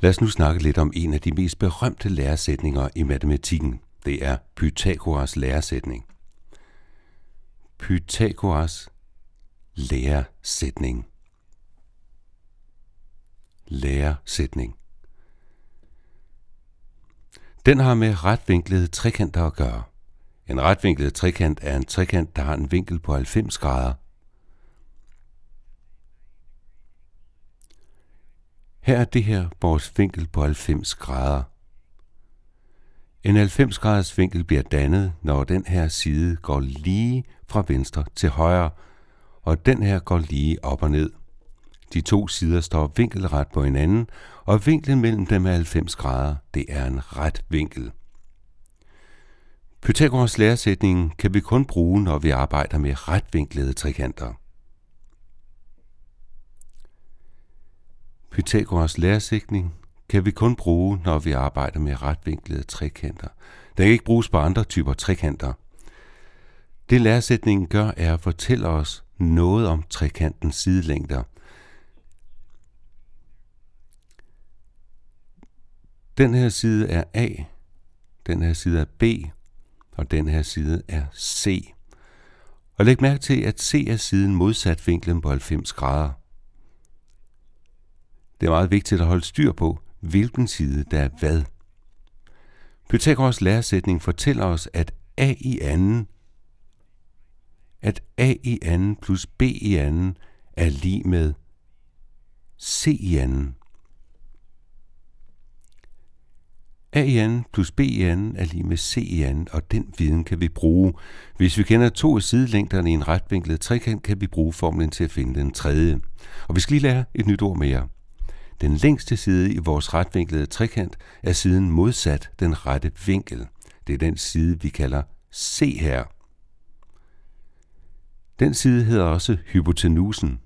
Lad os nu snakke lidt om en af de mest berømte læresætninger i matematikken. Det er Pythagoras læresætning. Pythagoras læresætning. Læresætning. Den har med retvinklede trekanter at gøre. En retvinklet trekant er en trekant, der har en vinkel på 90 grader Her er det her vores vinkel på 90 grader. En 90 graders vinkel bliver dannet, når den her side går lige fra venstre til højre, og den her går lige op og ned. De to sider står vinkelret på hinanden, og vinklen mellem dem er 90 grader. Det er en ret vinkel. Pythagoras læresætning kan vi kun bruge, når vi arbejder med retvinklede trekanter. Pythagoras læresætning kan vi kun bruge, når vi arbejder med retvinklede trekanter. Den kan ikke bruges på andre typer trekanter. Det læresætningen gør, er at fortælle os noget om trekantens sidelængder. Den her side er A, den her side er B, og den her side er C. Og læg mærke til, at C er siden modsat vinklen på 90 grader. Det er meget vigtigt at holde styr på, hvilken side der er hvad. Pythagoras læresætning fortæller os, at a i anden at a i anden plus b i anden er lige med c i anden. A i anden plus B i anden er lige med C i anden, og den viden kan vi bruge. Hvis vi kender to af sidelængderne i en retvinklet trekant, kan vi bruge formlen til at finde den tredje. Og vi skal lige lære et nyt ord mere. Den længste side i vores retvinklede trekant er siden modsat den rette vinkel. Det er den side, vi kalder C her. Den side hedder også hypotenusen.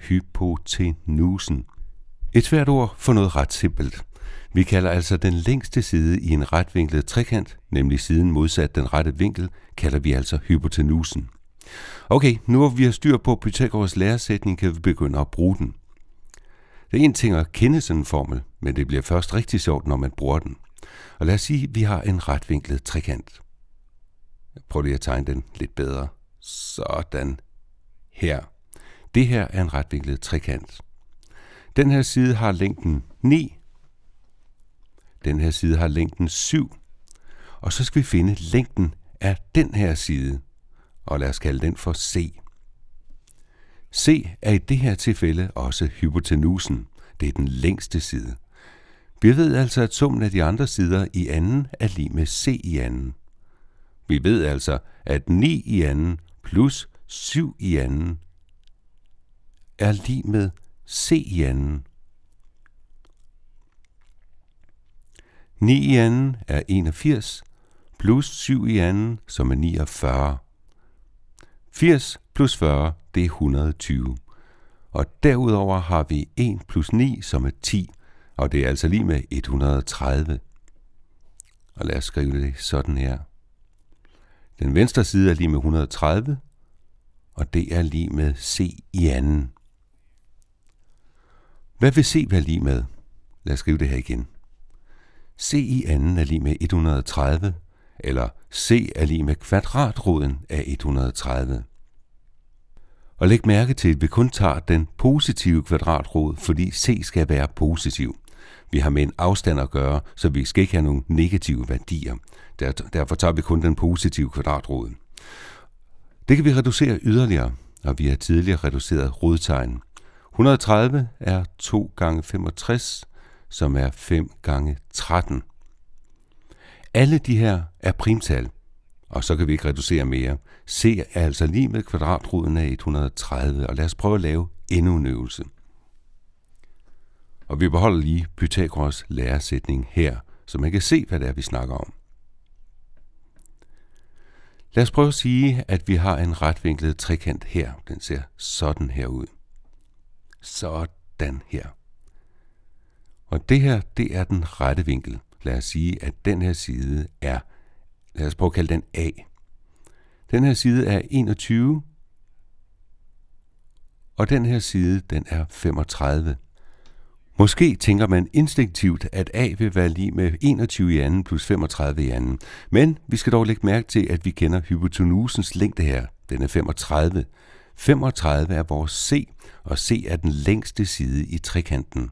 Hypotenusen. Et svært ord for noget ret simpelt. Vi kalder altså den længste side i en retvinklet trekant, nemlig siden modsat den rette vinkel, kalder vi altså hypotenusen. Okay, nu hvor vi har styr på Pythagoras læresætning, kan vi begynde at bruge den. Det er en ting at kende sådan en formel, men det bliver først rigtig sjovt, når man bruger den. Og lad os sige, at vi har en retvinklet trekant. Prøv lige at tegne den lidt bedre. Sådan. Her. Det her er en retvinklet trekant. Den her side har længden 9. Den her side har længden 7. Og så skal vi finde længden af den her side. Og lad os kalde den for C. C er i det her tilfælde også hypotenusen. Det er den længste side. Vi ved altså, at summen af de andre sider i anden er lige med C i anden. Vi ved altså, at 9 i anden plus 7 i anden er lige med C i anden. 9 i anden er 81, plus 7 i anden, som er 49. 80 plus 40 det er 120. Og derudover har vi 1 plus 9, som er 10, og det er altså lige med 130. Og lad os skrive det sådan her. Den venstre side er lige med 130, og det er lige med C i anden. Hvad vil C være lige med? Lad os skrive det her igen. C i anden er lige med 130, eller C er lige med kvadratroden af 130. Og læg mærke til, at vi kun tager den positive kvadratrod, fordi C skal være positiv. Vi har med en afstand at gøre, så vi skal ikke have nogle negative værdier. Derfor tager vi kun den positive kvadratråd. Det kan vi reducere yderligere, og vi har tidligere reduceret rådtegn. 130 er 2 gange 65, som er 5 gange 13. Alle de her er primtal, og så kan vi ikke reducere mere. C er altså lige med kvadratroden af 130, og lad os prøve at lave endnu en øvelse. Og vi beholder lige Pythagoras læresætning her, så man kan se, hvad det er, vi snakker om. Lad os prøve at sige, at vi har en retvinklet trekant her. Den ser sådan her ud. Sådan her. Og det her, det er den rette vinkel. Lad os sige, at den her side er, lad os prøve at kalde den A. Den her side er 21, og den her side, den er 35. Måske tænker man instinktivt, at A vil være lige med 21 i anden plus 35 i anden. Men vi skal dog lægge mærke til, at vi kender hypotenusens længde her. Den er 35. 35 er vores C, og C er den længste side i trekanten.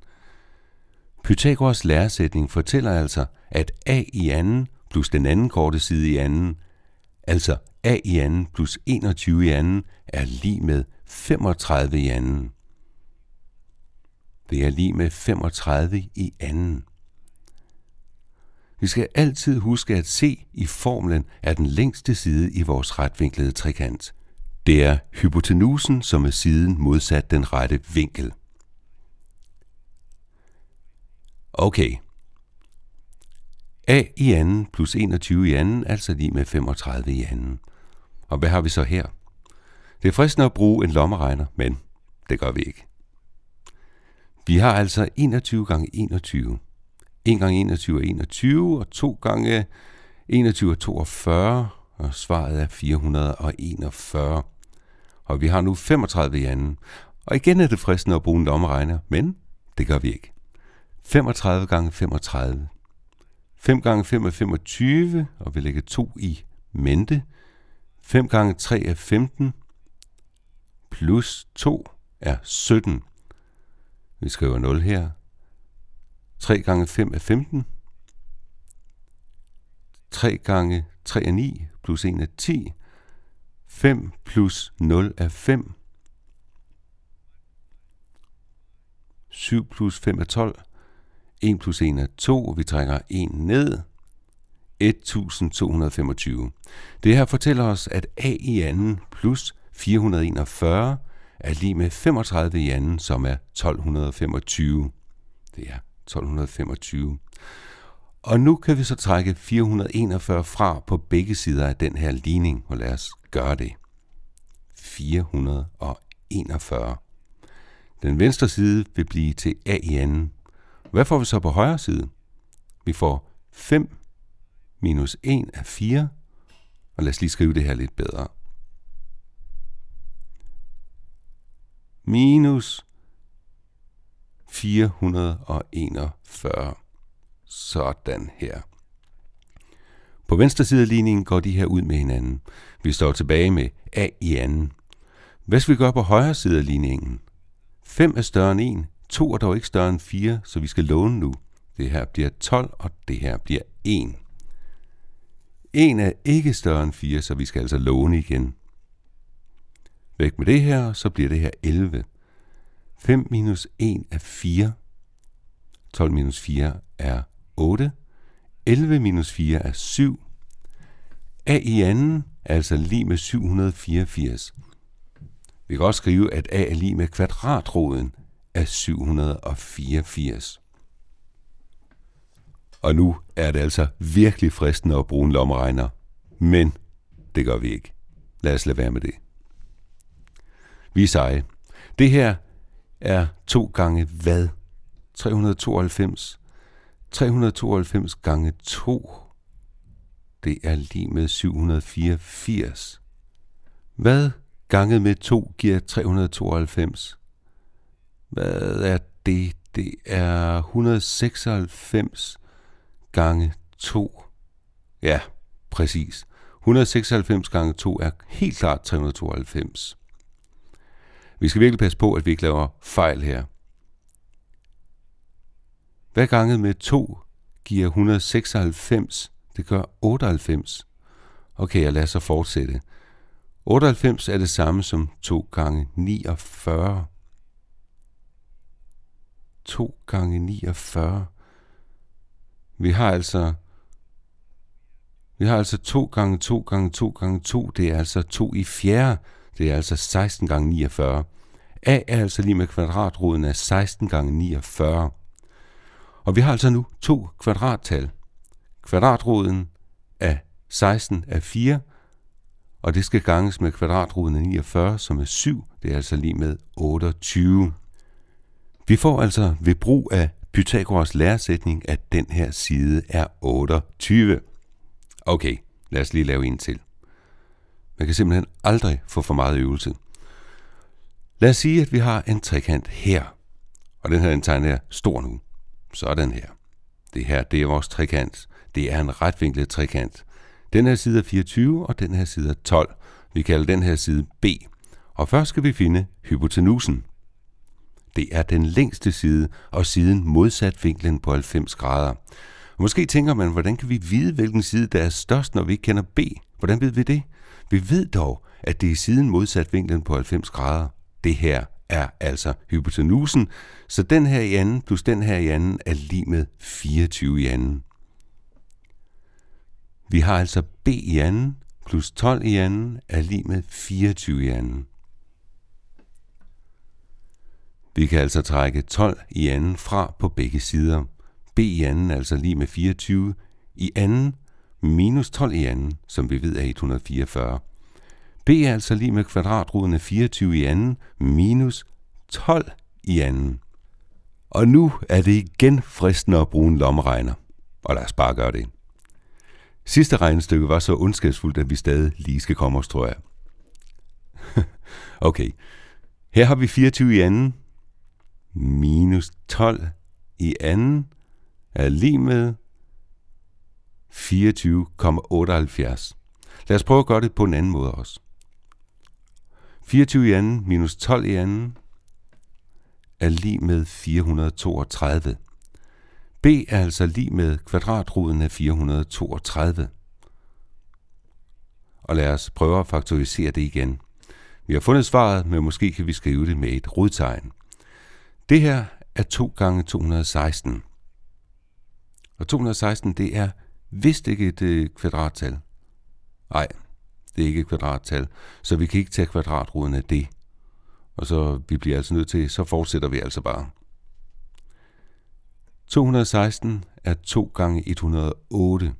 Pythagoras læresætning fortæller altså, at A i anden plus den anden korte side i anden, altså a i anden plus 21 i anden er lige med 35 i anden. Det er lige med 35 i anden. Vi skal altid huske at se i formlen er den længste side i vores retvinklede trekant. Det er hypotenusen, som er siden modsat den rette vinkel. Okay. A i anden plus 21 i anden, altså lige med 35 i anden. Og hvad har vi så her? Det er fristende at bruge en lommeregner, men det gør vi ikke. Vi har altså 21 gange 21. 1 gange 21 er 21, og 2 gange 21 er 42, og svaret er 441. Og vi har nu 35 i anden. Og igen er det fristende at bruge en lommeregner, men det gør vi ikke. 35 gange 35. 5 gange 5 er 25, og vi lægger 2 i mente. 5 gange 3 er 15, plus 2 er 17. Vi skriver 0 her. 3 gange 5 er 15. 3 gange 3 er 9, plus 1 er 10. 5 plus 0 er 5. 7 plus 5 er 12. 1 plus 1 er 2. Vi trækker 1 ned. 1225. Det her fortæller os, at a i anden plus 441 er lige med 35 i anden, som er 1225. Det er 1225. Og nu kan vi så trække 441 fra på begge sider af den her ligning, og lad os gøre det. 441. Den venstre side vil blive til a i anden. Hvad får vi så på højre side? Vi får 5 minus 1 er 4. Og lad os lige skrive det her lidt bedre. Minus 441. Sådan her. På venstre side af ligningen går de her ud med hinanden. Vi står tilbage med A i anden. Hvad skal vi gøre på højre side af ligningen? 5 er større end 1, 2 er dog ikke større end 4, så vi skal låne nu. Det her bliver 12, og det her bliver 1. En er ikke større end 4, så vi skal altså låne igen. Væk med det her, så bliver det her 11. 5 minus 1 er 4. 12 minus 4 er 8. 11 minus 4 er 7. A i anden er altså lige med 784. Vi kan også skrive, at A er lige med kvadratroden af 784. Og nu er det altså virkelig fristende at bruge en lommeregner. Men det gør vi ikke. Lad os lade være med det. Vi er seje. Det her er to gange hvad? 392. 392 gange 2. Det er lige med 784. Hvad ganget med 2 giver 392? Hvad er det? Det er 196 gange 2. Ja, præcis. 196 gange 2 er helt klart 392. Vi skal virkelig passe på, at vi ikke laver fejl her. Hvad ganget med 2 giver 196? Det gør 98. Okay, jeg lader så fortsætte. 98 er det samme som 2 gange 49. 2 gange 49. Vi har altså vi har altså 2 gange 2 gange 2 gange 2, det er altså 2 i fjerde, det er altså 16 gange 49. A er altså lige med kvadratroden af 16 gange 49. Og vi har altså nu to kvadrattal. Kvadratroden af 16 er 4, og det skal ganges med kvadratroden af 49, som er 7, det er altså lige med 28. Vi får altså ved brug af Pythagoras læresætning, at den her side er 28. Okay, lad os lige lave en til. Man kan simpelthen aldrig få for meget øvelse. Lad os sige, at vi har en trekant her. Og den her den tegner jeg stor nu. Sådan her. Det her, det er vores trekant. Det er en retvinklet trekant. Den her side er 24, og den her side er 12. Vi kalder den her side B. Og først skal vi finde hypotenusen. Det er den længste side og siden modsat vinklen på 90 grader. Måske tænker man, hvordan kan vi vide, hvilken side der er størst, når vi ikke kender B? Hvordan ved vi det? Vi ved dog, at det er siden modsat vinklen på 90 grader. Det her er altså hypotenusen, så den her i anden plus den her i anden er lige med 24 i anden. Vi har altså B i anden plus 12 i anden er lige med 24 i anden. Vi kan altså trække 12 i anden fra på begge sider. B i anden er altså lige med 24 i anden minus 12 i anden, som vi ved er 144. B er altså lige med kvadratroden af 24 i anden minus 12 i anden. Og nu er det igen fristende at bruge en lommeregner. Og lad os bare gøre det. Sidste regnestykke var så ondskabsfuldt, at vi stadig lige skal komme os, tror jeg. okay. Her har vi 24 i anden, minus 12 i anden er lige med 24,78. Lad os prøve at gøre det på en anden måde også. 24 i anden minus 12 i anden er lige med 432. B er altså lige med kvadratroden af 432. Og lad os prøve at faktorisere det igen. Vi har fundet svaret, men måske kan vi skrive det med et rodtegn. Det her er 2 gange 216. Og 216, det er vist ikke et øh, kvadrattal. Nej, det er ikke et kvadrattal, så vi kan ikke tage kvadratroden af det. Og så vi bliver altså nødt til, så fortsætter vi altså bare. 216 er 2 gange 108.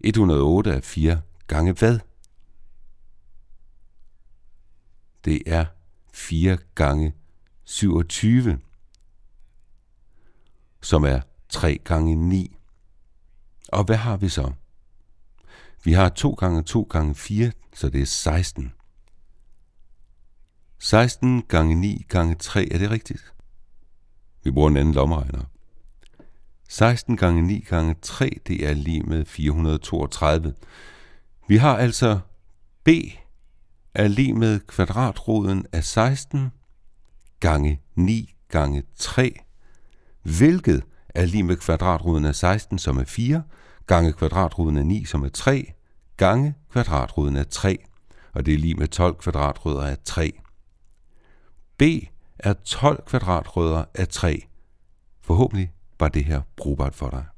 108 er 4 gange hvad? Det er 4 gange 27, som er 3 gange 9. Og hvad har vi så? Vi har 2 gange 2 gange 4, så det er 16. 16 gange 9 gange 3, er det rigtigt? Vi bruger en anden lommeregner. 16 gange 9 gange 3, det er lige med 432. Vi har altså B er lige med kvadratroden af 16 gange 9 gange 3, hvilket er lige med kvadratroden af 16, som er 4, gange kvadratroden af 9, som er 3, gange kvadratroden af 3, og det er lige med 12 kvadratrødder af 3. B er 12 kvadratrødder af 3. Forhåbentlig var det her brugbart for dig.